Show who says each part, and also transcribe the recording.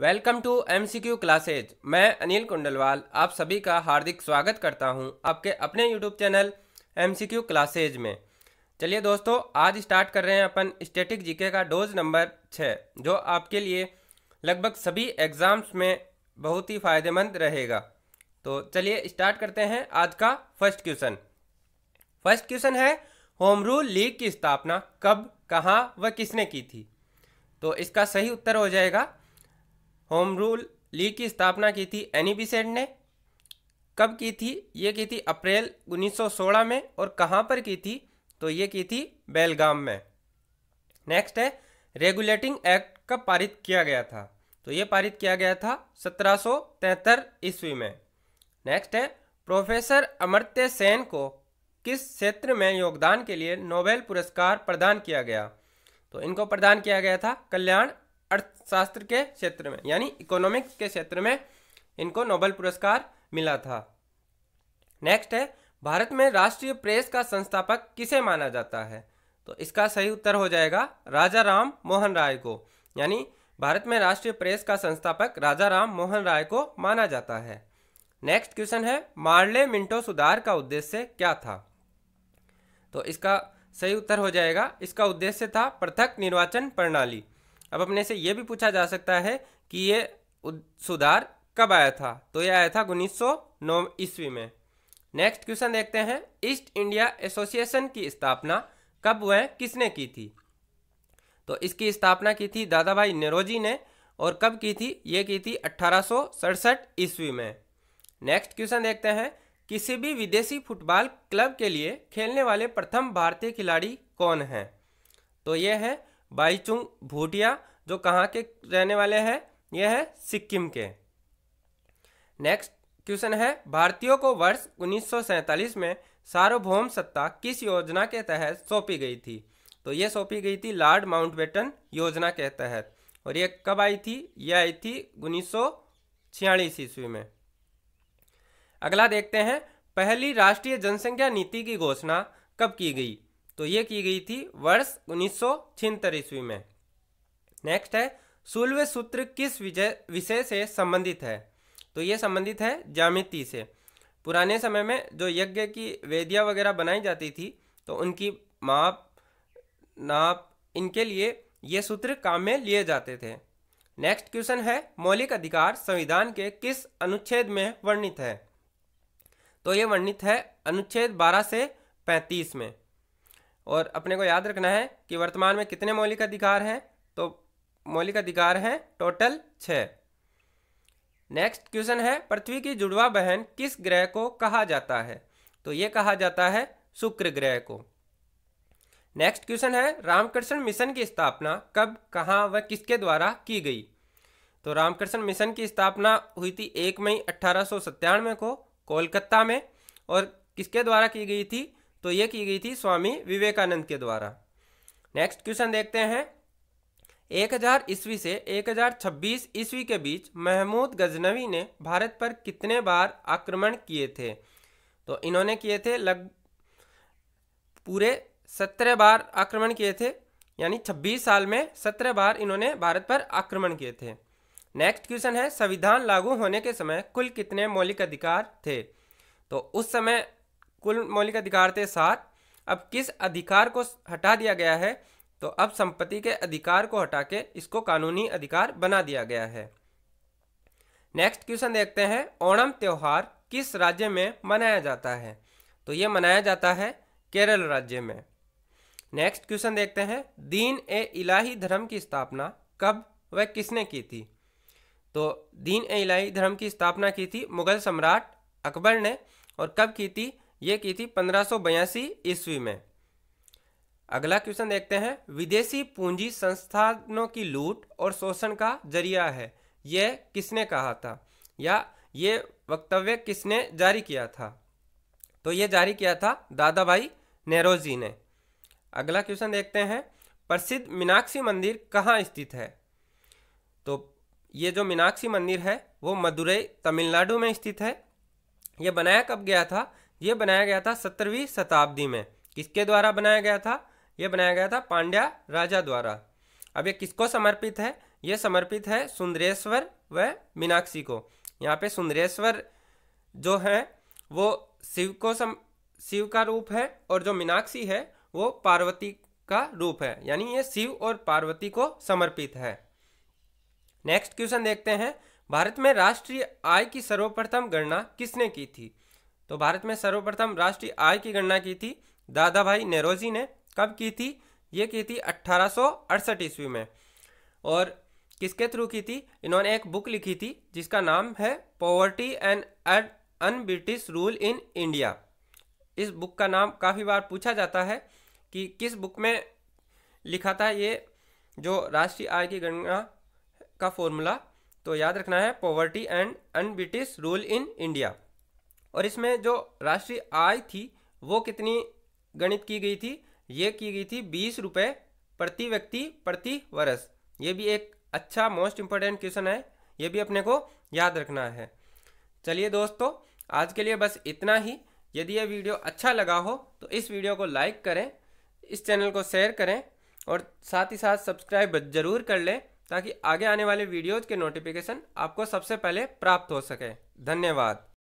Speaker 1: welcome to MCQ classes मैं अनिल कुंडलवाल आप सभी का हार्दिक स्वागत करता हूं आपके अपने यूट्यूब चैनल एमसीक्यू क्लासेज में चलिए दोस्तों आज स्टार्ट कर रहे हैं अपन स्टेटिक जीके का डोज नंबर छः जो आपके लिए लगभग सभी एग्ज़ाम्स में बहुत ही फ़ायदेमंद रहेगा तो चलिए स्टार्ट करते हैं आज का फर्स्ट क्वेश्चन फर्स्ट क्वेश्चन है होम रूल लीग की स्थापना कब कहाँ व किसने की थी तो इसका सही उत्तर हो जाएगा होम रूल लीग की स्थापना की थी एनी बिसेंट ने कब की थी ये की थी अप्रैल 1916 में और कहाँ पर की थी तो ये की थी बेलगाम में नेक्स्ट है रेगुलेटिंग एक्ट कब पारित किया गया था तो ये पारित किया गया था सत्रह ईस्वी में नेक्स्ट है प्रोफेसर अमर्त्य सेन को किस क्षेत्र में योगदान के लिए नोबेल पुरस्कार प्रदान किया गया तो इनको प्रदान किया गया था कल्याण अर्थशास्त्र के क्षेत्र में यानी इकोनॉमिक्स के क्षेत्र में इनको नोबेल पुरस्कार मिला था नेक्स्ट है भारत में राष्ट्रीय प्रेस का संस्थापक किसे माना जाता है तो इसका सही उत्तर हो जाएगा राजा राम मोहन राय को यानी भारत में राष्ट्रीय प्रेस का संस्थापक राजा राम मोहन राय को माना जाता है नेक्स्ट क्वेश्चन है मार्ले मिंटो सुधार का उद्देश्य क्या था तो इसका सही उत्तर हो जाएगा इसका उद्देश्य था पृथक निर्वाचन प्रणाली अब अपने से ये भी पूछा जा सकता है कि ये सुधार कब आया था तो यह आया था उन्नीस सौ ईस्वी में नेक्स्ट क्वेश्चन देखते हैं ईस्ट इंडिया एसोसिएशन की स्थापना कब वह किसने की थी तो इसकी स्थापना की थी दादा भाई नेरोजी ने और कब की थी ये की थी अट्ठारह ईस्वी में नेक्स्ट क्वेश्चन देखते हैं किसी भी विदेशी फुटबॉल क्लब के लिए खेलने वाले प्रथम भारतीय खिलाड़ी कौन हैं तो ये हैं बाईचुंग भूटिया जो कहाँ के रहने वाले हैं ये है सिक्किम के नेक्स्ट क्वेश्चन है भारतीयों को वर्ष उन्नीस में सार्वभौम सत्ता किस योजना के तहत सौंपी गई थी तो ये सौंपी गई थी लॉर्ड माउंटबेटन योजना के तहत और ये कब आई थी ये आई थी उन्नीस ईस्वी में अगला देखते हैं पहली राष्ट्रीय जनसंख्या नीति की घोषणा कब की गई तो ये की गई थी वर्ष उन्नीस सौ ईस्वी में नेक्स्ट है सोलहवें सूत्र किस विषय से संबंधित है तो ये संबंधित है जामिति से पुराने समय में जो यज्ञ की वेदियाँ वगैरह बनाई जाती थी तो उनकी माप नाप इनके लिए ये सूत्र काम में लिए जाते थे नेक्स्ट क्वेश्चन है मौलिक अधिकार संविधान के किस अनुच्छेद में वर्णित है तो ये वर्णित है अनुच्छेद 12 से 35 में और अपने को याद रखना है कि वर्तमान में कितने मौलिक अधिकार हैं तो मौलिक अधिकार हैं टोटल छः नेक्स्ट क्वेश्चन है पृथ्वी की जुड़वा बहन किस ग्रह को कहा जाता है तो ये कहा जाता है शुक्र ग्रह को नेक्स्ट क्वेश्चन है रामकृष्ण मिशन की स्थापना कब कहाँ व किसके द्वारा की गई तो रामकृष्ण मिशन की स्थापना हुई थी एक मई अठारह को कोलकाता में और किसके द्वारा की गई थी तो यह की गई थी स्वामी विवेकानंद के द्वारा नेक्स्ट क्वेश्चन देखते हैं 1000 ईस्वी से 1026 ईस्वी के बीच महमूद गजनवी ने भारत पर कितने बार आक्रमण किए थे तो इन्होंने किए थे लग पूरे सत्रह बार आक्रमण किए थे यानी 26 साल में 17 बार इन्होंने भारत पर आक्रमण किए थे नेक्स्ट क्वेश्चन है संविधान लागू होने के समय कुल कितने मौलिक अधिकार थे तो उस समय कुल मौलिक अधिकार थे सात अब किस अधिकार को हटा दिया गया है तो अब संपत्ति के अधिकार को हटा के इसको कानूनी अधिकार बना दिया गया है नेक्स्ट क्वेश्चन देखते हैं ओणम त्यौहार किस राज्य में मनाया जाता है तो यह मनाया जाता है केरल राज्य में नेक्स्ट क्वेश्चन देखते हैं दीन ए इलाही धर्म की स्थापना कब व किसने की थी तो दीन ए इलाही धर्म की स्थापना की थी मुगल सम्राट अकबर ने और कब की थी ये की थी पंद्रह ईस्वी में अगला क्वेश्चन देखते हैं विदेशी पूंजी संस्थानों की लूट और शोषण का जरिया है यह किसने कहा था या ये वक्तव्य किसने जारी किया था तो ये जारी किया था दादा भाई नेहरोजी ने अगला क्वेश्चन देखते हैं प्रसिद्ध मीनाक्षी मंदिर कहाँ स्थित है तो ये जो मीनाक्षी मंदिर है वो मदुरई तमिलनाडु में स्थित है यह बनाया कब गया था ये बनाया गया था सत्तरवीं शताब्दी में किसके द्वारा बनाया गया था यह बनाया गया था पांड्या राजा द्वारा अब यह किसको समर्पित है ये समर्पित है सुंदरेश्वर व मीनाक्षी को यहाँ पे सुंदरेश्वर जो है वो शिव को सम शिव का रूप है और जो मीनाक्षी है वो पार्वती का रूप है यानी ये शिव और पार्वती को समर्पित है नेक्स्ट क्वेश्चन देखते हैं भारत में राष्ट्रीय आय की सर्वप्रथम गणना किसने की थी तो भारत में सर्वप्रथम राष्ट्रीय आय की गणना की थी दादा भाई नेहरोजी ने कब की थी ये की थी अट्ठारह ईस्वी में और किसके थ्रू की थी इन्होंने एक बुक लिखी थी जिसका नाम है poverty and un British rule in India इस बुक का नाम काफ़ी बार पूछा जाता है कि किस बुक में लिखा था ये जो राष्ट्रीय आय की गणना का फॉर्मूला तो याद रखना है poverty and un British rule in India और इसमें जो राष्ट्रीय आय थी वो कितनी गणित की गई थी ये की गई थी बीस रुपये प्रति व्यक्ति प्रति वर्ष ये भी एक अच्छा मोस्ट इम्पोर्टेंट क्वेश्चन है ये भी अपने को याद रखना है चलिए दोस्तों आज के लिए बस इतना ही यदि यह वीडियो अच्छा लगा हो तो इस वीडियो को लाइक करें इस चैनल को शेयर करें और साथ ही साथ सब्सक्राइब जरूर कर लें ताकि आगे आने वाले वीडियोज़ के नोटिफिकेशन आपको सबसे पहले प्राप्त हो सके धन्यवाद